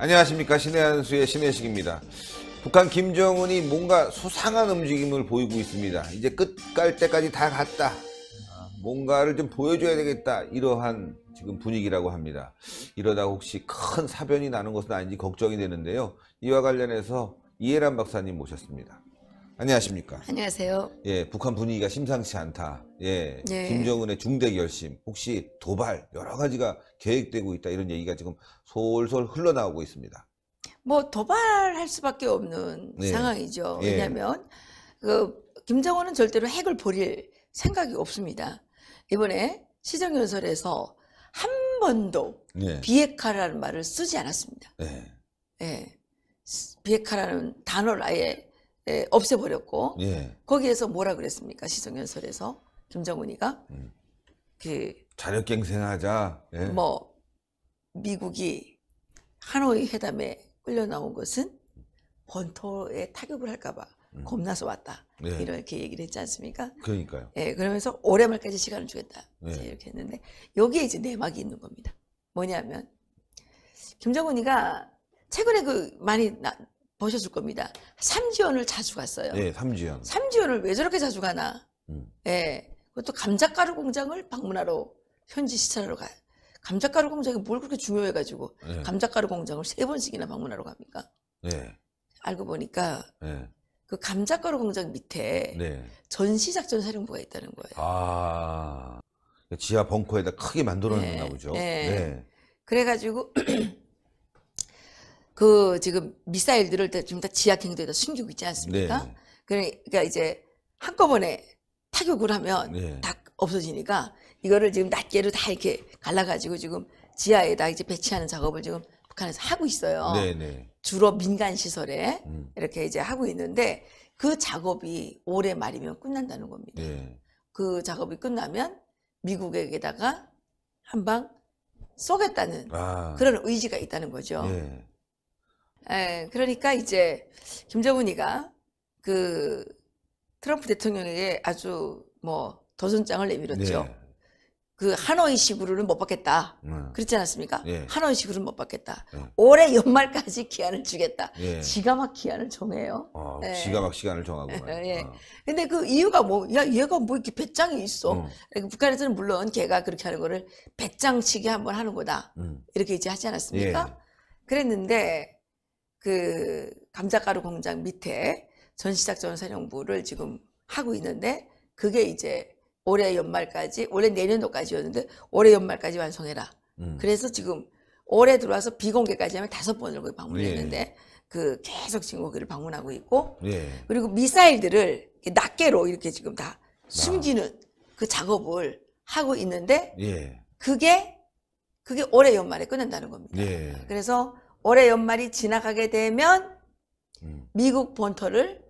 안녕하십니까 신의 한수의 신의식입니다. 북한 김정은이 뭔가 수상한 움직임을 보이고 있습니다. 이제 끝갈 때까지 다 갔다. 뭔가를 좀 보여줘야 되겠다 이러한 지금 분위기라고 합니다. 이러다 혹시 큰 사변이 나는 것은 아닌지 걱정이 되는데요. 이와 관련해서 이해란 박사님 모셨습니다. 안녕하십니까? 안녕하세요. 예, 북한 분위기가 심상치 않다. 예, 예. 김정은의 중대 결심, 혹시 도발 여러 가지가 계획되고 있다 이런 얘기가 지금 솔솔 흘러나오고 있습니다. 뭐 도발할 수밖에 없는 네. 예. 상황이죠. 왜냐하면 예. 그 김정은은 절대로 핵을 버릴 생각이 없습니다. 이번에 시정연설에서 한 번도 네. 비핵화라는 말을 쓰지 않았습니다. 네. 예. 비핵화라는 단어를 아예 예, 없애버렸고 예. 거기에서 뭐라 그랬습니까? 시정연설에서 김정은이가 음. 그 자력갱생하자. 예. 뭐 미국이 하노이 회담에 끌려 나온 것은 번토에 타격을 할까봐 음. 겁나서 왔다. 네. 이렇게 얘기를 했지 않습니까? 그러니까요. 예, 그러면서 올해말까지 시간을 주겠다. 네. 이 이렇게 했는데 여기에 이제 내막이 있는 겁니다. 뭐냐면 김정은이가 최근에 그 많이 나, 보셨을 겁니다. 삼지연을 자주 갔어요. 네, 삼지연. 삼지연을 왜 저렇게 자주 가나? 음. 예. 그것도 감자가루 공장을 방문하러 현지 시찰하러 가요. 감자가루 공장이 뭘 그렇게 중요해가지고 네. 감자가루 공장을 세 번씩이나 방문하러 갑니까? 네. 알고 보니까 네. 그 감자가루 공장 밑에 네. 전시작전 사령부가 있다는 거예요. 아 지하 벙커에다 크게 만들어놨나 네. 보죠. 네. 네. 그래가지고 그 지금 미사일들을 지금 다 지하 경도에다 숨기고 있지 않습니까? 네. 그러니까 이제 한꺼번에 타격을 하면 네. 다 없어지니까 이거를 지금 낱개로 다 이렇게 갈라가지고 지금 지하에다 이제 배치하는 작업을 지금 북한에서 하고 있어요. 네네. 주로 민간 시설에 음. 이렇게 이제 하고 있는데 그 작업이 올해 말이면 끝난다는 겁니다. 네. 그 작업이 끝나면 미국에게다가 한방 쏘겠다는 아. 그런 의지가 있다는 거죠. 네. 에, 예, 그러니까 이제 김정은이가 그 트럼프 대통령에게 아주 뭐 도전장을 내밀었죠. 네. 그 하노이식으로는 못 받겠다. 음. 그렇지 않았습니까? 예. 하노이식으로는 못 받겠다. 예. 올해 연말까지 기한을 주겠다. 예. 지가 막 기한을 정해요. 아, 예. 지가 막 시간을 정하고. 예. 아. 근데 그 이유가 뭐, 야, 얘가 뭐 이렇게 배짱이 있어. 음. 예, 그 북한에서는 물론 걔가 그렇게 하는 거를 배짱치기 한번 하는 거다. 음. 이렇게 이제 하지 않았습니까? 예. 그랬는데 그 감자가루 공장 밑에 전시작 전사령부를 지금 하고 있는데 그게 이제 올해 연말까지 올해 내년도까지였는데 올해 연말까지 완성해라. 음. 그래서 지금 올해 들어와서 비공개까지 하면 다섯 번을 거의 방문했는데 예. 그 계속 지금 거기를 방문하고 있고 예. 그리고 미사일들을 낱개로 이렇게 지금 다 아. 숨기는 아. 그 작업을 하고 있는데 예. 그게 그게 올해 연말에 끝낸다는 겁니다. 예. 그래서 올해 연말이 지나가게 되면 음. 미국 본토를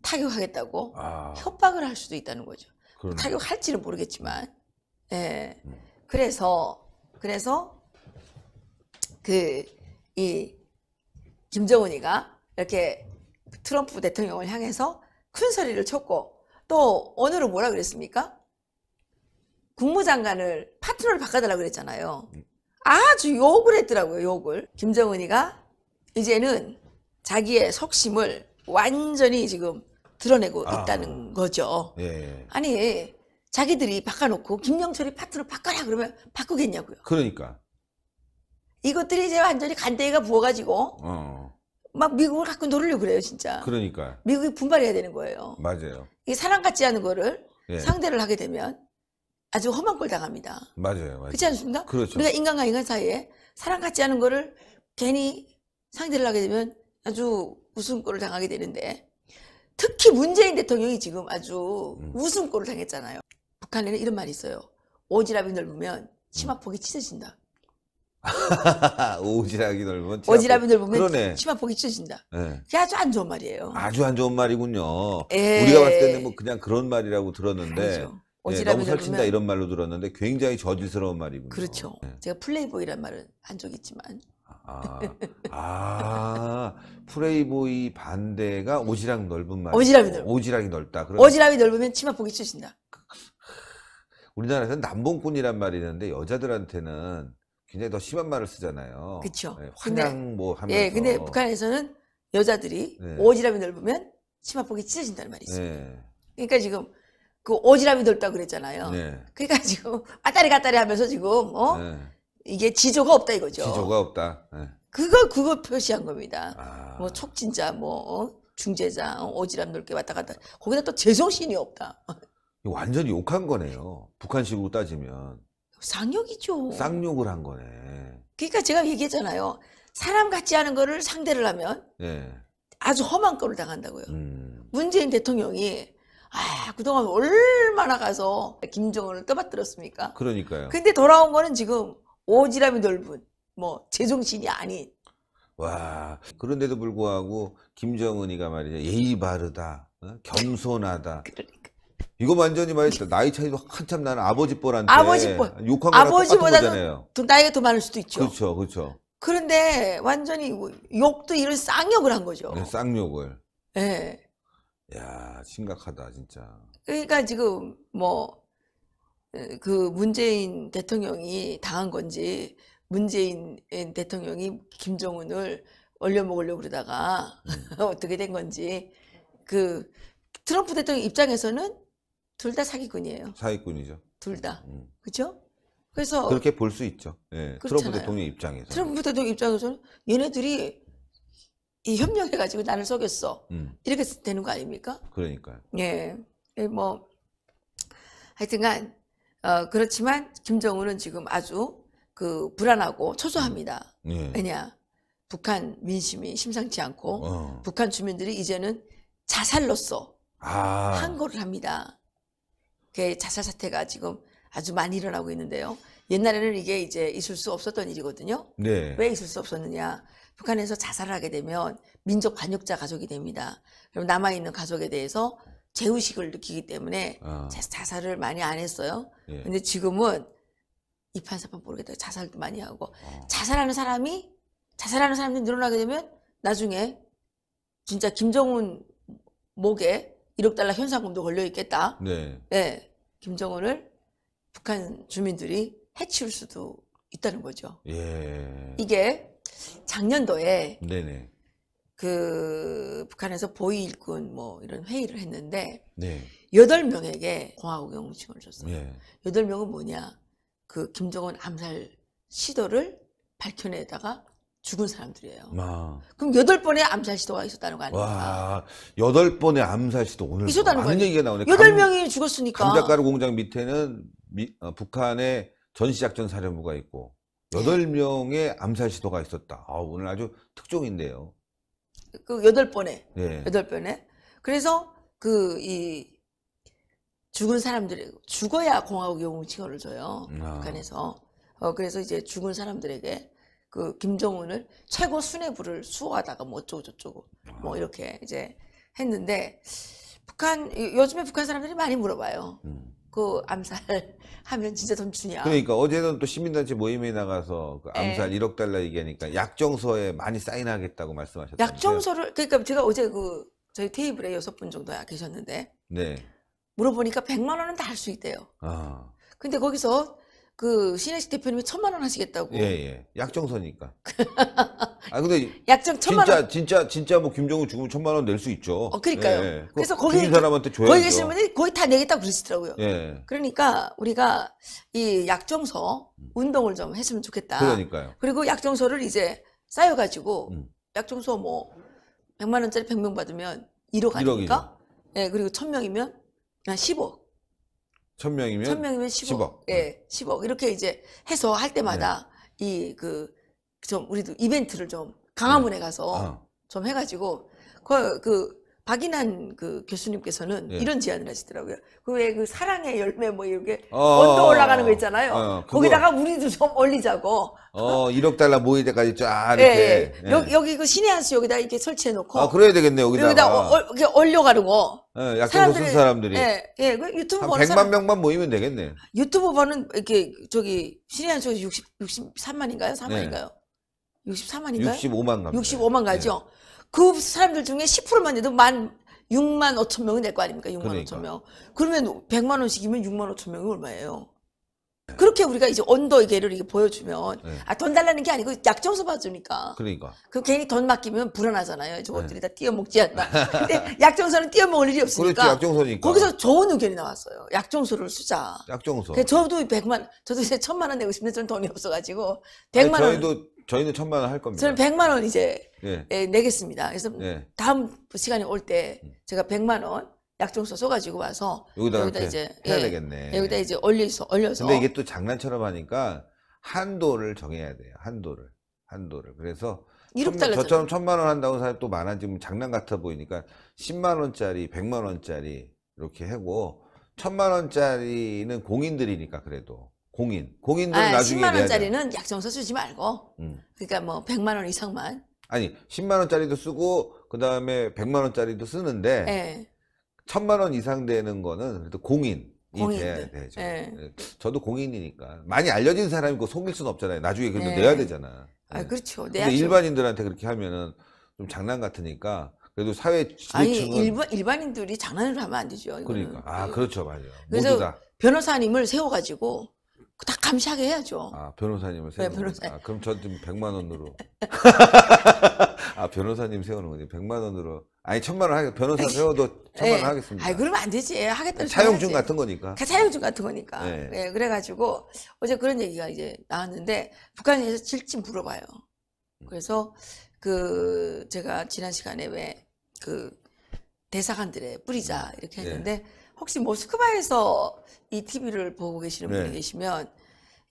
타격하겠다고 아. 협박을 할 수도 있다는 거죠. 그러네. 타격할지는 모르겠지만, 예. 음. 그래서 그래서 그 이 김정은이가 이렇게 트럼프 대통령을 향해서 큰 소리를 쳤고 또 오늘은 뭐라 그랬습니까? 국무장관을 파트너를 바꿔달라 그랬잖아요. 음. 아주 욕을 했더라고요. 욕을 김정은이가 이제는 자기의 속심을 완전히 지금 드러내고 아. 있다는 거죠. 예. 아니 자기들이 바꿔놓고 김영철이 파트너 바꿔라 그러면 바꾸겠냐고요. 그러니까 이것들이 이제 완전히 간대가 부어가지고 어. 막 미국을 갖고 노리려고 그래요 진짜. 그러니까 미국이 분발해야 되는 거예요. 맞아요. 이 사랑 같지 않은 거를 예. 상대를 하게 되면 아주 험한 꼴 당합니다. 맞아요, 맞아요. 그렇지 않습니까? 그렇죠. 우리가 인간과 인간 사이에 사랑 같지 않은 거를 괜히 상대를 하게 되면 아주 웃음꼴을 당하게 되는데 특히 문재인 대통령이 지금 아주 음. 웃음꼴을 당했잖아요. 북한에는 이런 말이 있어요. 오지랖이 넓으면 치마폭이 찢어진다. 오지랖이 넓으면 치마폭. 오지랖이 넓으면 그러네. 치마폭이 찢어진다. 네. 그게 아주 안 좋은 말이에요. 아주 안 좋은 말이군요. 에이. 예. 우리가 봤을 때는 뭐 그냥 그런 말이라고 들었는데 예, 오지랖이 네, 너무 설친다 이런 말로 들었는데 굉장히 저질스러운 말이군요. 그렇죠. 네. 제가 플레이보이란 말은 한적 있지만 아, 아 프레이보이 반대가 오지랖 넓은 말. 오지랖이 넓. 오지랖이 넓다. 그러면 오지랖이 넓으면 치마 보기 싫신다. 우리나라에서는 남봉꾼이란 말이 있는데 여자들한테는 굉장히 더 심한 말을 쓰잖아요. 그렇죠. 네, 환양 뭐 하면서. 예, 근데 북한에서는 여자들이 네. 오지랖이 넓으면 치마 보기 찢어진다는 말이 있습니다. 네. 그러니까 지금 그 오지랖이 넓다 그랬잖아요. 네. 그러니까 지금 아따리 가따리 하면서 지금 어. 네. 이게 지조가 없다 이거죠. 지조가 없다. 네. 그거 그거 표시한 겁니다. 아. 뭐 촉진자, 뭐 어? 중재자, 어, 오지랖 넓게 왔다 갔다. 거기다 또 제정신이 없다. 완전히 욕한 거네요. 북한식으로 따지면. 쌍욕이죠. 쌍욕을 한 거네. 그러니까 제가 얘기했잖아요. 사람 같지 않은 거를 상대를 하면 네. 아주 험한 거를 당한다고요. 음. 문재인 대통령이 아, 그동안 얼마나 가서 김정은을 떠받들었습니까? 그러니까요. 근데 돌아온 거는 지금 오지랖이 넓은 뭐 제정신이 아닌 와 그런데도 불구하고 김정은이가 말이죠 예의 바르다 어? 겸손하다 그러니까. 이거 완전히 말이죠 나이 차이도 한참 나는 아버지 뻘한테 아버지 뻘 욕한 거 아버지보다는 나이가 더 많을 수도 있죠 그렇죠 그렇죠 그런데 완전히 욕도 이런 쌍욕을 한 거죠 네, 쌍욕을 예. 네. 야 심각하다 진짜 그러니까 지금 뭐그 문재인 대통령이 당한 건지 문재인 대통령이 김정은을 얼려 먹으려고 그러다가 음. 어떻게 된 건지 그 트럼프 대통령 입장에서는 둘 다 사기꾼이에요. 사기꾼이죠. 둘 다. 음. 그렇죠? 그래서 그렇게 볼 수 있죠. 예. 트럼프 대통령 입장에서. 트럼프 대통령 입장에서는 얘네들이 이 협력해 가지고 나를 속였어. 음. 이렇게 되는 거 아닙니까? 그러니까요. 예. 예 뭐 하여튼간 어, 그렇지만 김정은은 지금 아주 그 불안하고 초조합니다. 음. 예. 왜냐 북한 민심이 심상치 않고 어. 북한 주민들이 이제는 자살로서 아. 항거를 합니다. 그 자살 사태가 지금 아주 많이 일어나고 있는데요. 옛날에는 이게 이제 있을 수 없었던 일이거든요. 네. 왜 있을 수 없었느냐? 북한에서 자살을 하게 되면 민족 반역자 가족이 됩니다. 그럼 남아 있는 가족에 대해서 죄의식을 느끼기 때문에 아. 자살을 많이 안 했어요. 예. 근데 지금은 이판사판 모르겠다. 자살도 많이 하고 어. 자살하는 사람이 자살하는 사람들이 늘어나게 되면 나중에 진짜 김정은 목에 1억 달러 현상금도 걸려 있겠다. 네. 네. 김정은을 북한 주민들이 해치울 수도 있다는 거죠. 예. 이게 작년도에 네네. 그 북한에서 보이일군뭐 이런 회의를 했는데 네. 여덟 네. 명에게 공화국 영웅칭을 줬어요. 예. 여덟 네. 명은 뭐냐? 그 김정은 암살 시도를 밝혀내다가 죽은 사람들이에요. 아. 그럼 여덟 번의 암살 시도가 있었다는 거 아닙니까? 여덟 번의 암살 시도 오늘 있었다는 거은 얘기가 나오네. 여덟 명이 죽었으니까. 감자가루 공장 밑에는 미, 어, 북한의 전시작전 사령부가 있고 여덟 네. 명의 암살 시도가 있었다. 아, 오늘 아주 특종인데요. 그 여덟 번에 예. 여덟 번에 그래서 그 이 죽은 사람들에게 죽어야 공화국 영웅 칭호를 줘요 음, 아. 북한에서 어 그래서 이제 죽은 사람들에게 그 김정은을 최고 순애부를 수호하다가 뭐 어쩌고 저쩌고 뭐 아. 이렇게 이제 했는데 북한 요즘에 북한 사람들이 많이 물어봐요. 음. 그 암살하면 진짜 돈 주냐. 그러니까 어제는 또 시민단체 모임에 나가서 그 네. 암살 네. 1억 달러 얘기하니까 약정서에 많이 사인하겠다고 말씀하셨다. 약정서를 그러니까 제가 어제 그 저희 테이블에 여섯 분 정도 계셨는데 네. 물어보니까 100만 원은 다 할 수 있대요. 아. 근데 거기서 그 신혜식 대표님이 천만 원 하시겠다고. 예, 예. 약정서니까. 아 근데 약정 천만 진짜 원. 진짜 진짜 뭐 김정은 죽으면 천만 원 낼 수 있죠. 어 그러니까요. 예, 예. 그래서 거기 는 사람한테 줘야죠. 거기 계신 분이 거의 다 내겠다 고 그러시더라고요. 예. 그러니까 우리가 이 약정서 음. 운동을 좀 했으면 좋겠다. 그러니까요. 그리고 약정서를 이제 쌓여 가지고 음. 약정서 뭐 100만 원짜리 100명 받으면 1억 아닙니까? 1억이죠. 예, 그리고 1000명이면 한 10억. 천명이면 1000명이면 10억. 10억. 예, 10억. 이렇게 이제 해서 할 때마다 네. 이그 좀 우리도 이벤트를 좀 강화문에 네. 가서 아. 좀 해가지고 그, 그 박인한 그 교수님께서는 예. 이런 제안을 하시더라고요. 그 왜그 그 사랑의 열매 뭐 이렇게 어, 언더 어, 올라가는 거 어. 있잖아요. 어, 거기다가 우리도 좀 올리자고. 어, 1억 달러 모일 때까지 쫙 예, 예. 이렇게. 예, 예. 여, 여기 그 신의 한수 여기다 이렇게 설치해 놓고. 아, 그래야 되겠네 여기다 여기다 어, 어 이렇게 올려가지고. 예, 약간 무슨 그 사람들이. 예, 예. 그 유튜브 보는 100만 사람, 명만 모이면 되겠네. 유튜브 보는 이렇게 저기 신의 한수 60, 63만인가요? 4만인가요? 예. 64만인가요? 65만 갑니 65만 가죠. 예. 그 사람들 중에 10%만 해도 만 6만 5천 명이 될 거 아닙니까? 6만 그러니까. 5천 명. 그러면 100만 원씩이면 6만 5천 명이 얼마예요? 네. 그렇게 우리가 이제 언더에 개를 이게 보여주면 네. 아돈 달라는 게 아니고 약정서 봐주니까. 그러니까. 그 괜히 돈 맡기면 불안하잖아요. 저것들이 네. 다 뛰어먹지 않나. 근데 약정서는 뛰어먹을 일이 그렇죠. 없으니까. 그렇지, 약정서니까. 거기서 좋은 의견이 나왔어요. 약정서를 쓰자. 약정서. 그 저도 100만, 저도 이제 천만 원 내고 싶은데 저는 돈이 없어가지고 100만 아니, 원. 저희도 저희는 천만 원 할 겁니다. 저는 백만 원 이제 네. 예, 내겠습니다. 그래서 네. 다음 시간에 올때 음. 제가 백만 원 약정서 써가지고 와서 여기다, 여기다 이제 해야 예, 되겠네. 여기다 이제 올려서 올려서. 근데 이게 또 장난처럼 하니까 한도를 정해야 돼요. 한도를 한도를. 그래서 1억 달러 저처럼 천만 원 한다고 사람이 또 많아지면 장난 같아 보이니까 10만 원짜리, 100만 원짜리 이렇게 하고 천만 원짜리는 공인들이니까 그래도 공인. 공인들 아, 나중에 10만 원짜리는 약정서 쓰지 말고. 음. 그러니까 뭐 100만 원 이상만. 아니 10만 원짜리도 쓰고 그 다음에 100만 원짜리도 쓰는데 네. 예. 1000만 원 이상 되는 거는 그래도 공인. 공인 되죠. 예. 예. 저도 공인이니까 많이 알려진 사람이고 그 속일 수는 없잖아요. 나중에 그래도 내야 되잖아. 아 그렇죠. 내야 일반인들한테 그렇게 하면은 좀 장난 같으니까 그래도 사회 지도층은 아니 일반 일반인들이 장난을 하면 안 되죠. 이거는. 그러니까 아 그렇죠 맞아요. 그래서 변호사님을 세워가지고 다 감시하게 해야죠. 아 변호사님을 네, 세우는. 네, 변호사. 아, 그럼 전지 100만 원으로. 아 변호사님 세우는 거니 100만 원으로. 아니 천만 원하게 변호사 세워도 천만 원 네. 하겠습니다. 아그러면안 되지. 하겠다는 사용증 같은 거니까. 사용증 같은 거니까. 네. 네. 그래가지고 어제 그런 얘기가 이제 나왔는데 북한에서 질지 물어봐요. 그래서 그 제가 지난 시간에 왜 그 대사관들의 뿌리자 음. 이렇게 네. 했는데 혹시 모스크바에서 뭐이 TV를 보고 계시는 분이 네. 계시면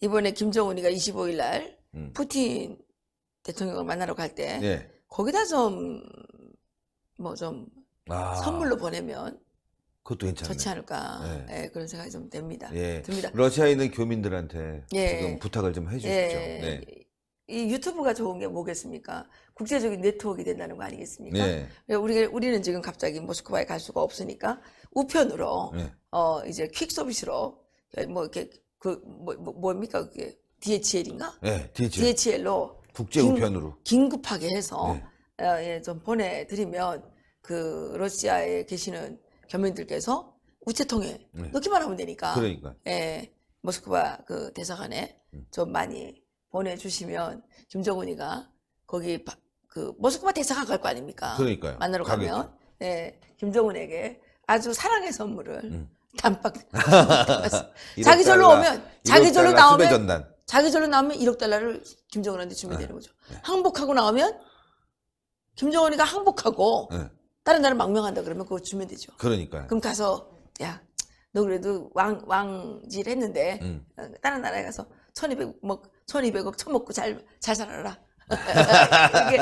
이번에 김정은이가 25일 날 음. 푸틴 대통령을 만나러 갈때 네. 거기다 좀 뭐좀 뭐 아. 선물로 보내면 그것도 괜찮네. 좋지 않을까 네. 네, 그런 생각이 좀 됩니다. 예. 듭니다. 러시아에 있는 교민들한테 예. 지금 부탁을 좀 해주시죠. 예. 네. 이 유튜브가 좋은 게 뭐겠습니까? 국제적인 네트워크가 된다는 거 아니겠습니까? 네. 우리, 우리는 지금 갑자기 모스크바에 갈 수가 없으니까 우편으로, 네. 어, 이제 퀵 서비스로, 뭐, 이렇게, 그, 뭐, 뭐 뭡니까? 그게 DHL인가? 네, DHL. DHL로. 국제 우편으로. 긴급하게 해서, 네. 어, 예, 좀 보내드리면, 그, 러시아에 계시는 교민들께서 우체통에 네. 넣기만 하면 되니까. 그러니까. 예, 모스크바 그 대사관에 음. 좀 많이 보내주시면 김정은이가 거기 그 모스크바 대사가갈 거 아닙니까? 그러니까요. 만나러 가면 가 네, 김정은에게 아주 사랑의 선물을 단박 음. 자기 절로 오면 자기 절로 나오면 자기 절로 나오면 1억 달러를 김정은한테 주면 되는 네. 거죠. 네. 항복하고 나오면 김정은이가 항복하고 네. 다른 나라 망명한다 그러면 그거 주면 되죠. 그러니까요. 그럼 가서 야 너 그래도 왕 왕질 했는데 음. 다른 나라에 가서 1200, 뭐, 1 2억 처먹고 잘, 잘 살아라. 이게,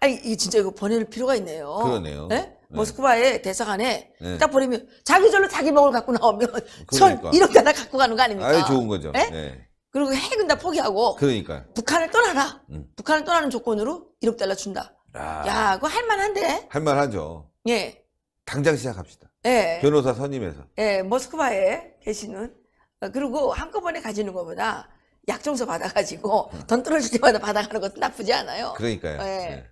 아니, 이 진짜 이거 보낼 필요가 있네요. 그러네요. 예? 네? 모스크바에 대사관에 네. 딱 보내면 자기 절로 자기 먹을 갖고 나오면 그러니까. 천1억 하 갖고 가는 거 아닙니까? 아유, 좋은 거죠. 예? 네. 그리고 핵은 다 포기하고. 그러니까. 북한을 떠나라. 음. 북한을 떠나는 조건으로 1억 달러 준다. 아. 야, 그거 할만한데? 할만하죠. 예. 당장 시작합시다. 예. 변호사 선임해서. 예, 모스크바에 계시는. 어, 그리고 한꺼번에 가지는 것보다 약정서 받아가지고 돈 떨어질 때마다 받아가는 것도 나쁘지 않아요. 그러니까요. 예. 네.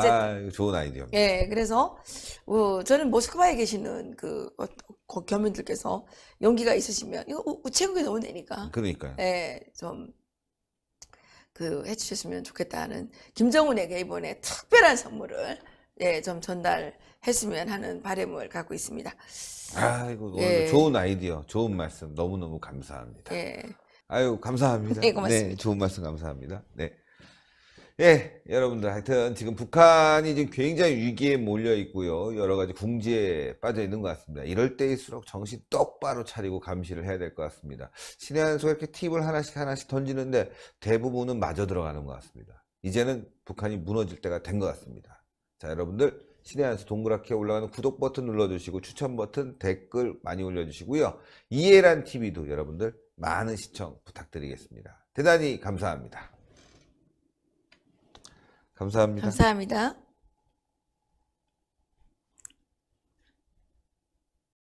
아, 좋은 아이디어입니다. 예, 그래서 어, 저는 모스크바에 계시는 그 어, 어, 교민들께서 용기가 있으시면 이거 우체국에 넣으면 되니까. 그러니까요. 예, 좀. 그 해주셨으면 좋겠다는 김정은에게 이번에 특별한 선물을 예, 좀 전달했으면 하는 바램을 갖고 있습니다. 아, 이거 예. 좋은 아이디어, 좋은 말씀 너무너무 감사합니다. 예. 아유 감사합니다. 네, 고맙습니다. 네, 좋은 말씀 감사합니다. 네. 예, 여러분들 하여튼 지금 북한이 지금 굉장히 위기에 몰려 있고요. 여러 가지 궁지에 빠져 있는 것 같습니다. 이럴 때일수록 정신 똑바로 차리고 감시를 해야 될 것 같습니다. 신의 한수가 이렇게 팁을 하나씩 하나씩 던지는데 대부분은 마저 들어가는 것 같습니다. 이제는 북한이 무너질 때가 된 것 같습니다. 자, 여러분들 신의 한수 동그랗게 올라가는 구독 버튼 눌러주시고 추천 버튼 댓글 많이 올려주시고요. 이해란 TV도 여러분들 많은 시청 부탁드리겠습니다. 대단히 감사합니다. 감사합니다. 감사합니다.